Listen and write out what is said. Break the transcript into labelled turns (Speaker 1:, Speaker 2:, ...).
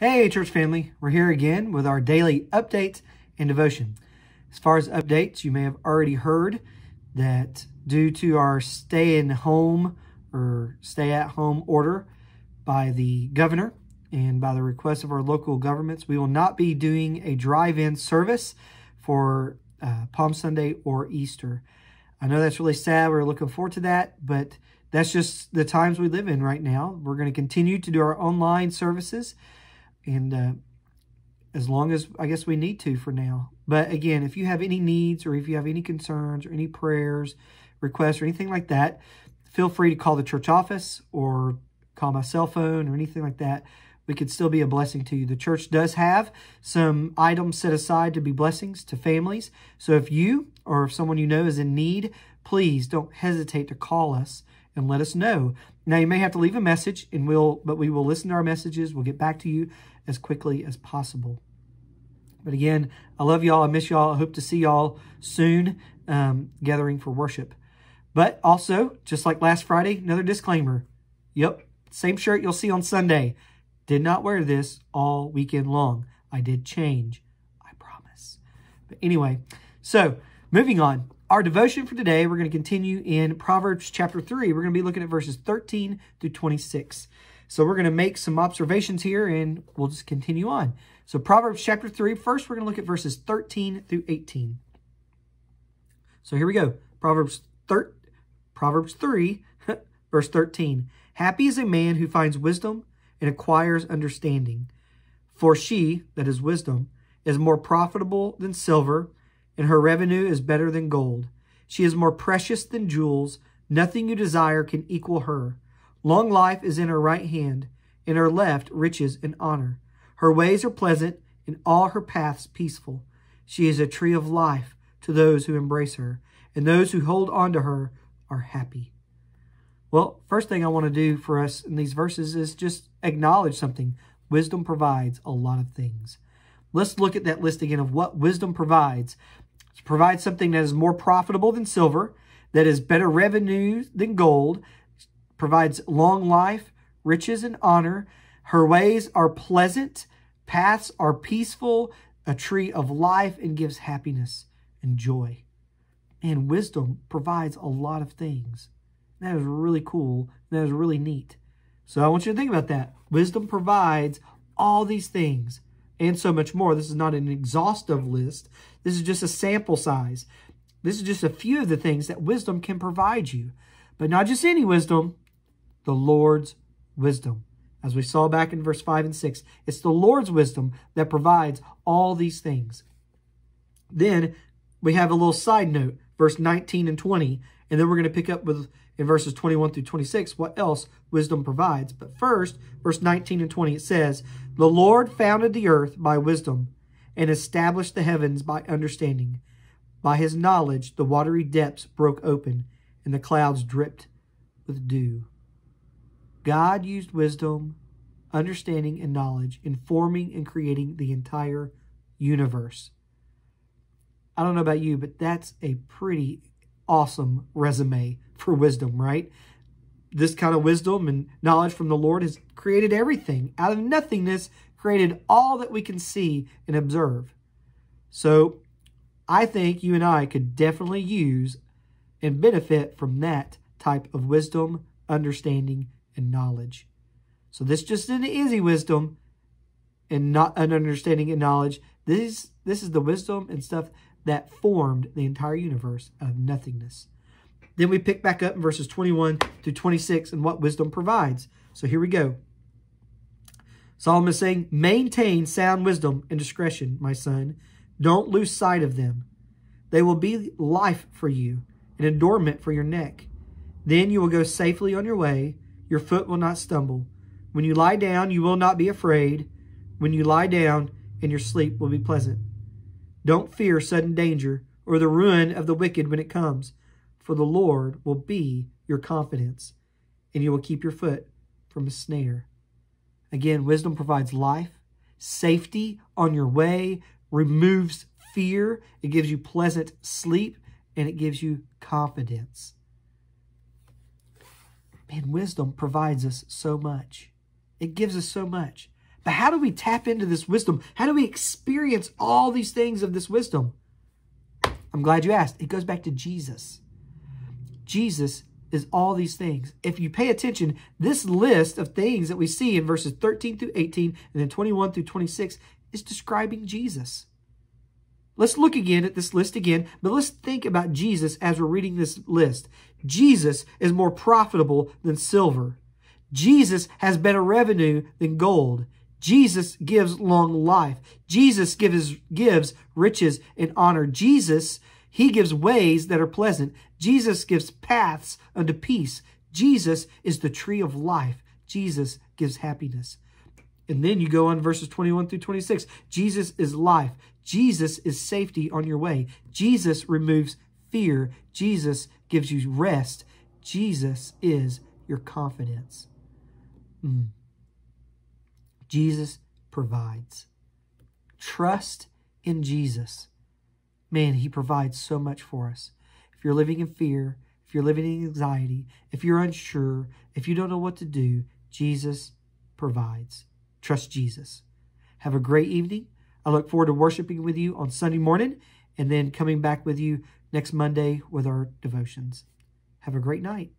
Speaker 1: Hey, church family, we're here again with our daily updates and devotion. As far as updates, you may have already heard that due to our stay in home or stay at home order by the governor and by the request of our local governments, we will not be doing a drive in service for uh, Palm Sunday or Easter. I know that's really sad. We're looking forward to that, but that's just the times we live in right now. We're going to continue to do our online services and uh, as long as I guess we need to for now. But again, if you have any needs or if you have any concerns or any prayers, requests, or anything like that, feel free to call the church office or call my cell phone or anything like that. We could still be a blessing to you. The church does have some items set aside to be blessings to families. So if you or if someone you know is in need, please don't hesitate to call us and let us know. Now you may have to leave a message and we'll but we will listen to our messages. We'll get back to you as quickly as possible. But again, I love y'all. I miss y'all. I hope to see y'all soon um, gathering for worship. But also, just like last Friday, another disclaimer. Yep, same shirt you'll see on Sunday. Did not wear this all weekend long. I did change. I promise. But anyway, so moving on. Our devotion for today, we're going to continue in Proverbs chapter 3. We're going to be looking at verses 13 through 26. So we're going to make some observations here and we'll just continue on. So Proverbs chapter 3, first we're going to look at verses 13 through 18. So here we go. Proverbs, thir Proverbs 3, verse 13. Happy is a man who finds wisdom and acquires understanding. For she, that is wisdom, is more profitable than silver and her revenue is better than gold. She is more precious than jewels. Nothing you desire can equal her. Long life is in her right hand, in her left riches and honor. Her ways are pleasant, and all her paths peaceful. She is a tree of life to those who embrace her, and those who hold on to her are happy. Well, first thing I want to do for us in these verses is just acknowledge something. Wisdom provides a lot of things. Let's look at that list again of what wisdom provides to provide something that is more profitable than silver, that is better revenue than gold, provides long life, riches, and honor. Her ways are pleasant, paths are peaceful, a tree of life, and gives happiness and joy. And wisdom provides a lot of things. That is really cool. That is really neat. So I want you to think about that. Wisdom provides all these things and so much more. This is not an exhaustive list. This is just a sample size. This is just a few of the things that wisdom can provide you. But not just any wisdom, the Lord's wisdom. As we saw back in verse 5 and 6, it's the Lord's wisdom that provides all these things. Then we have a little side note, verse 19 and 20, and then we're going to pick up with in verses 21 through 26 what else wisdom provides. But first, verse 19 and 20, it says, The Lord founded the earth by wisdom and established the heavens by understanding. By his knowledge, the watery depths broke open and the clouds dripped with dew. God used wisdom, understanding, and knowledge in forming and creating the entire universe. I don't know about you, but that's a pretty awesome resume for wisdom, right? This kind of wisdom and knowledge from the Lord has created everything. Out of nothingness, created all that we can see and observe. So I think you and I could definitely use and benefit from that type of wisdom, understanding, and knowledge. So this just isn't easy wisdom and not an understanding and knowledge. This, this is the wisdom and stuff that formed the entire universe of nothingness. Then we pick back up in verses 21 through 26 and what wisdom provides. So here we go. Solomon is saying, maintain sound wisdom and discretion, my son. Don't lose sight of them. They will be life for you, an adornment for your neck. Then you will go safely on your way. Your foot will not stumble. When you lie down, you will not be afraid. When you lie down, and your sleep will be pleasant. Don't fear sudden danger or the ruin of the wicked when it comes, for the Lord will be your confidence, and you will keep your foot from a snare. Again, wisdom provides life, safety on your way, removes fear, it gives you pleasant sleep, and it gives you confidence. Man, wisdom provides us so much. It gives us so much. But how do we tap into this wisdom? How do we experience all these things of this wisdom? I'm glad you asked. It goes back to Jesus. Jesus is all these things. If you pay attention, this list of things that we see in verses 13 through 18 and then 21 through 26 is describing Jesus. Let's look again at this list again, but let's think about Jesus as we're reading this list. Jesus is more profitable than silver. Jesus has better revenue than gold. Jesus gives long life. Jesus gives, gives riches and honor. Jesus he gives ways that are pleasant. Jesus gives paths unto peace. Jesus is the tree of life. Jesus gives happiness. And then you go on verses 21 through 26. Jesus is life. Jesus is safety on your way. Jesus removes fear. Jesus gives you rest. Jesus is your confidence. Mm. Jesus provides. Trust in Jesus. Man, he provides so much for us. If you're living in fear, if you're living in anxiety, if you're unsure, if you don't know what to do, Jesus provides. Trust Jesus. Have a great evening. I look forward to worshiping with you on Sunday morning and then coming back with you next Monday with our devotions. Have a great night.